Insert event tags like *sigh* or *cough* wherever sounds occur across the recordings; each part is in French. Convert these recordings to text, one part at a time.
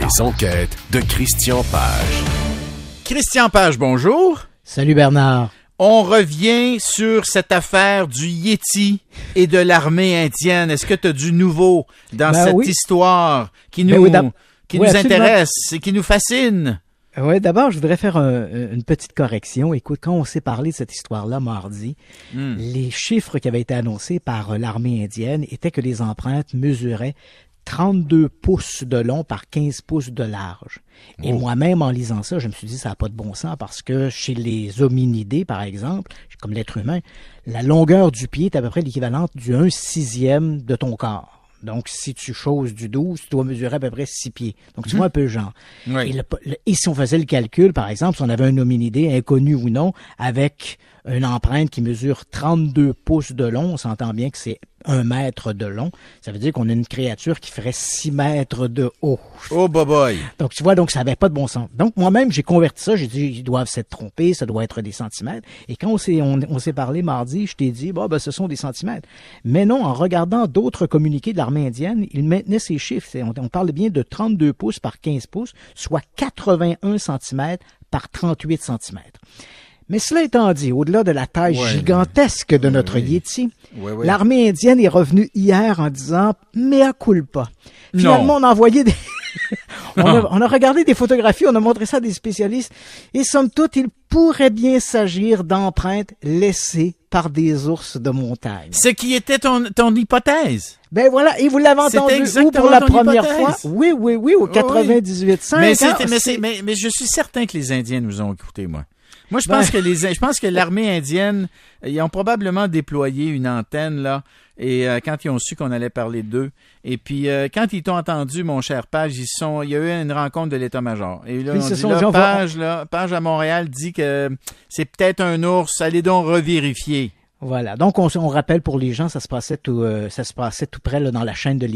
Les enquêtes de Christian Page. Christian Page, bonjour. Salut Bernard. On revient sur cette affaire du Yeti et de l'armée indienne. Est-ce que tu as du nouveau dans ben cette histoire qui ben nous, qui nous intéresse et qui nous fascine? Oui, d'abord, je voudrais faire euh, une petite correction. Écoute, quand on s'est parlé de cette histoire-là mardi, hmm. les chiffres qui avaient été annoncés par euh, l'armée indienne étaient que les empreintes mesuraient 32 pouces de long par 15 pouces de large. Et oh. moi-même, en lisant ça, je me suis dit, ça n'a pas de bon sens parce que chez les hominidés, par exemple, comme l'être humain, la longueur du pied est à peu près l'équivalente du 1 sixième de ton corps. Donc, si tu choses du 12, tu dois mesurer à peu près 6 pieds. Donc, c'est mhm. un peu le genre. Et, et, si on faisait le calcul, par exemple, si on avait un hominidé, inconnu ou non, avec une empreinte qui mesure 32 pouces de long, on s'entend bien que c'est un mètre de long. Ça veut dire qu'on a une créature qui ferait 6 mètres de haut. Oh, boy, boy. Donc, tu vois, donc ça avait pas de bon sens. Donc, moi-même, j'ai converti ça. J'ai dit, ils doivent s'être trompés, ça doit être des centimètres. Et quand on s'est, on, s'est parlé mardi, je t'ai dit, bah, ce sont des centimètres. Mais non, en regardant d'autres communiqués de l'armée indienne, ils maintenaient ces chiffres. On, on parle bien de 32 pouces par 15 pouces, soit 81 centimètres par 38 centimètres. Mais cela étant dit, au-delà de la taille gigantesque de notre Yeti, l'armée indienne est revenue hier en disant mais Mea culpa. Finalement, on a envoyé des. *laughs* Ah. on, a, regardé des photographies, on a montré ça à des spécialistes, et somme toute, il pourrait bien s'agir d'empreintes laissées par des ours de montagne. Ce qui était ton, hypothèse. Ben voilà, et vous l'avez entendu pour la première fois? Oui, oui, oui, au 98.5. Hein. Mais, mais je suis certain que les Indiens nous ont écoutés, moi. Moi, je pense ben. que les, je pense que l'armée indienne, ils ont probablement déployé une antenne là, et euh, quand ils ont su qu'on allait parler d'eux, et puis euh, quand ils t'ont entendu, mon cher Page, ils sont, il y a eu une rencontre de l'état-major. Et là, on dit, Page, là, Page à Montréal dit que c'est peut-être un ours. Allez donc revérifier. Voilà. Donc, on, rappelle pour les gens, ça se passait tout, euh, ça se passait tout près là, dans la chaîne de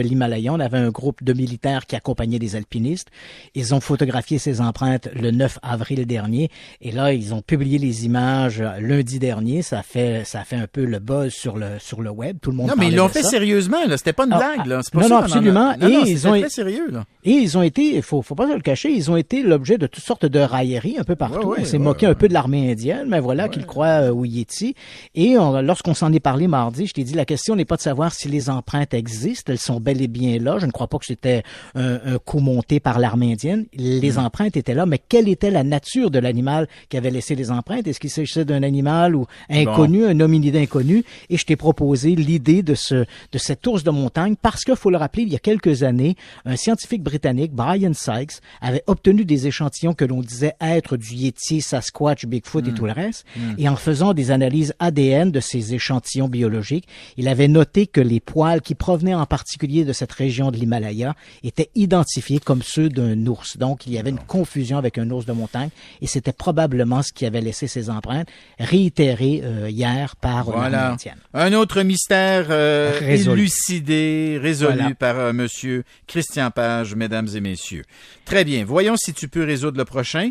l'Himalaya. On avait un groupe de militaires qui accompagnaient des alpinistes. Ils ont photographié ces empreintes le 9 avril dernier. Et là, ils ont publié les images euh, lundi dernier. Ça fait, ça fait un peu le buzz sur le, sur le web. Tout le monde. Non, mais ils l'ont fait sérieusement. Là, c'était pas une ah, blague. là. Ah, non, non, absolument. et ils ont été sérieux. Et ils ont été, il faut, faut pas se le cacher, ils ont été l'objet de toutes sortes de railleries un peu partout. on s'est moqué un peu de l'armée indienne, mais voilà qu'ils croient euh, au Yéti. Et lorsqu'on s'en est parlé mardi, je t'ai dit, la question n'est pas de savoir si les empreintes existent, elles sont bel et bien là. Je ne crois pas que c'était un, coup monté par l'armée indienne. Les hmm. empreintes étaient là, mais quelle était la nature de l'animal qui avait laissé les empreintes? Est-ce qu'il s'agissait d'un animal ou inconnu, un hominide inconnu? Et je t'ai proposé l'idée de ce, de cette ours de montagne parce que, faut le rappeler, il y a quelques années, un scientifique britannique, Brian Sykes, avait obtenu des échantillons que l'on disait être du Yeti, Sasquatch, Bigfoot et hmm. tout le reste. Hmm. Et en faisant des analyses ADN de ces échantillons biologiques, il avait noté que les poils qui provenaient en particulier de cette région de l'Himalaya étaient identifiés comme ceux d'un ours. Donc, il y avait une confusion avec un ours de montagne et c'était probablement ce qui avait laissé ces empreintes, réitérées euh, hier par voilà. Un autre mystère euh, élucidé, résolu par M. Euh, monsieur Christian Page, mesdames et messieurs. Très bien. Voyons si tu peux résoudre le prochain.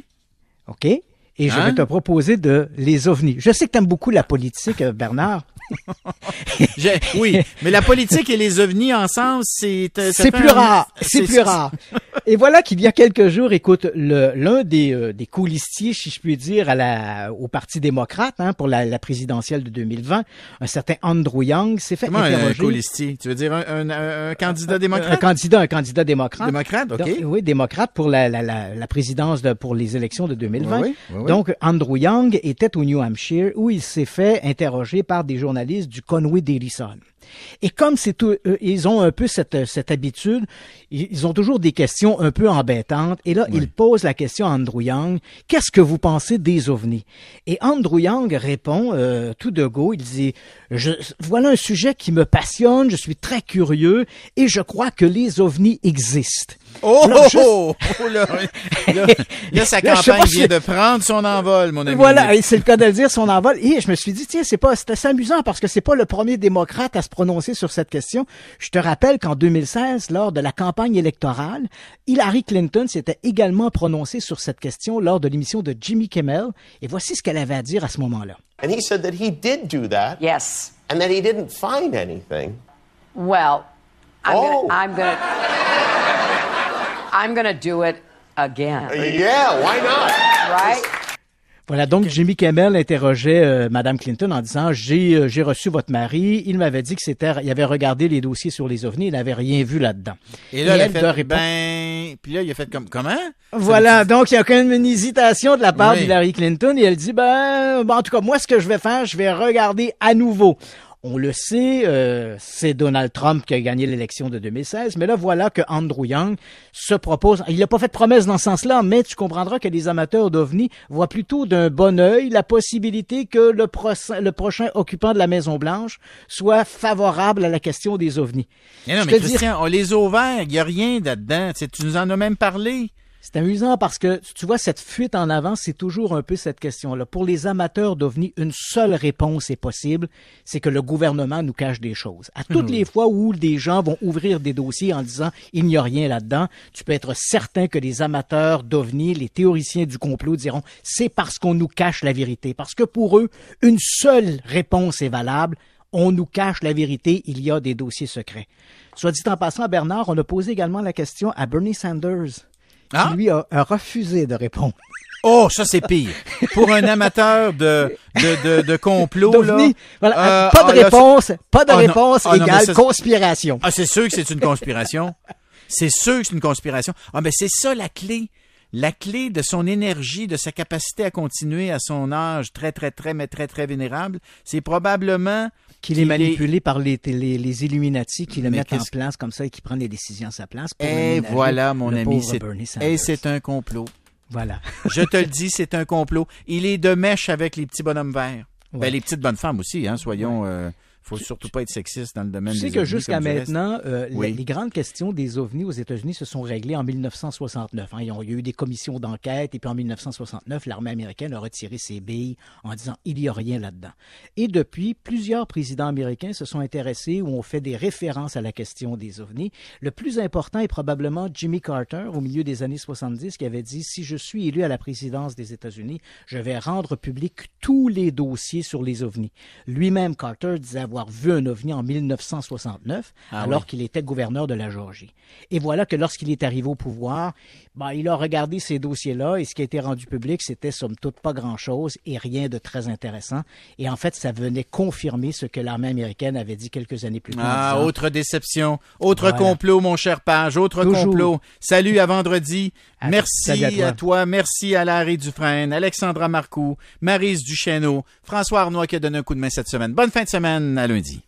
OK et je vais hein? te proposer de les ovnis. Je sais que tu aimes beaucoup la politique, euh, Bernard. *laughs* oui, mais la politique et les ovnis ensemble, c'est... Euh, c'est plus rare, c'est plus rare. Et voilà qu'il y a quelques jours, écoute, l'un des, euh, des coulissiers, si je puis dire, à la, au Parti démocrate hein, pour la, la, présidentielle de 2020, un certain Andrew Young s'est fait Comment un coulissier? Tu veux dire un, candidat démocrate? Un, candidat, un candidat démocrate. Démocrate, OK. oui, démocrate pour la, la, présidence pour les élections de 2020. Donc, Andrew Young était au New Hampshire où il s'est fait interroger par des journalistes du Conway Daily Sun. Et comme euh, ils ont un peu cette, euh, habitude, ils ont toujours des questions un peu embêtantes. Et là, ils posent la question à Andrew Yang, qu'est-ce que vous pensez des ovnis? Et Andrew Yang répond euh, tout de go, il dit, je, voilà un sujet qui me passionne, je suis très curieux et je crois que les ovnis existent. Oh! oh! Là, là, *laughs* sa campagne vient de prendre son envol, mon ami. Voilà, c'est le cas de le dire, son envol. Et je me suis dit, tiens, c'est pas, c'était amusant parce que c'est pas le premier démocrate à se prononcer sur cette question. Je te rappelle qu'en 2016, lors de la campagne électorale, Hillary Clinton s'était également prononcée sur cette question lors de l'émission de Jimmy Kimmel. Et voici ce qu'elle avait à dire à ce moment-là. And he said that he did do that. Yes. And that he didn't find anything. Well, I'm oh. I'm to do it again. Uh, yeah, why not? Right? Voilà, donc Jimmy Kimmel interrogeait Mme euh, Madame Clinton en disant euh, j'ai reçu votre mari, il m'avait dit que c'était il avait regardé les dossiers sur les ovnis, il n'avait rien vu là-dedans. Et là, Et ben, puis là il a fait comme comment Voilà, donc il y a quand même une hésitation de la part de d'Hillary Clinton et elle dit ben, ben en tout cas moi ce que je vais faire, je vais regarder à nouveau. On le sait, euh, c'est Donald Trump qui a gagné l'élection de 2016, mais là voilà que Andrew Young se propose. Il n'a pas fait de promesse dans ce sens-là, mais tu comprendras que les amateurs d'OVNI voient plutôt d'un bon œil la possibilité que le, prochain, occupant de la Maison Blanche soit favorable à la question des ovnis. Mais non, mais Christian, on les a il n'y a rien là-dedans. Tu nous en as même parlé. C'est amusant parce que tu vois, cette fuite en avant, c'est toujours un peu cette question-là. Pour les amateurs d'OVNI, une seule réponse est possible, c'est que le gouvernement nous cache des choses. À toutes hmm. les fois où des gens vont ouvrir des dossiers en disant il n'y a rien là-dedans, tu peux être certain que les amateurs d'OVNI, les théoriciens du complot diront c'est parce qu'on nous cache la vérité. Parce que pour eux, une seule réponse est valable, on nous cache la vérité, il y a des dossiers secrets. Soit dit en passant, Bernard, on a posé également la question à Bernie Sanders. Ah? lui, a, refusé de répondre. Oh, ça c'est pire. Pour un amateur de, de, complot, là, euh, pas de ah, réponse, pas de ah, réponse égale conspiration. Ah, c'est sûr que c'est une conspiration. c'est sûr que c'est une conspiration. Ah, mais c'est ça la clé la clé de son énergie, de sa capacité à continuer à son âge très, très, très, mais très, très vénérable, c'est probablement... Qu'il est manipulé par les, les, Illuminati qui le mettent en place comme ça et qui prennent les décisions à sa place. et eh, voilà, mon ami, et eh, c'est un complot. Voilà. *laughs* Je te le dis, c'est un complot. Il est de mèche avec les petits bonhommes verts. Ben, les petites bonnes femmes aussi, hein, soyons... Euh, faut surtout pas être sexiste dans le domaine tu sais que jusqu'à maintenant, euh, les, grandes questions des ovnis aux États-Unis se sont réglées en 1969. Hein. Il y a eu des commissions d'enquête et puis en 1969, l'armée américaine a retiré ses billes en disant il n'y a rien là-dedans. Et depuis, plusieurs présidents américains se sont intéressés ou ont fait des références à la question des ovnis. Le plus important est probablement Jimmy Carter au milieu des années 70 qui avait dit si je suis élu à la présidence des États-Unis, je vais rendre public tous les dossiers sur les ovnis. Lui-même, Carter disait avoir vu un ovni en 1969, ah alors qu'il était gouverneur de la Géorgie. Et voilà que lorsqu'il est arrivé au pouvoir, ben, il a regardé ces dossiers-là et ce qui a été rendu public, c'était somme toute pas grand-chose et rien de très intéressant. Et en fait, ça venait confirmer ce que l'armée américaine avait dit quelques années plus tôt. Ah, autre déception, autre complot, mon cher Page, autre complot. Salut à vendredi. merci à toi. merci à Larry Dufresne, Alexandra Marcoux, Marise Duchesneau, François Arnois qui a donné un coup de main cette semaine. Bonne fin de semaine lundi.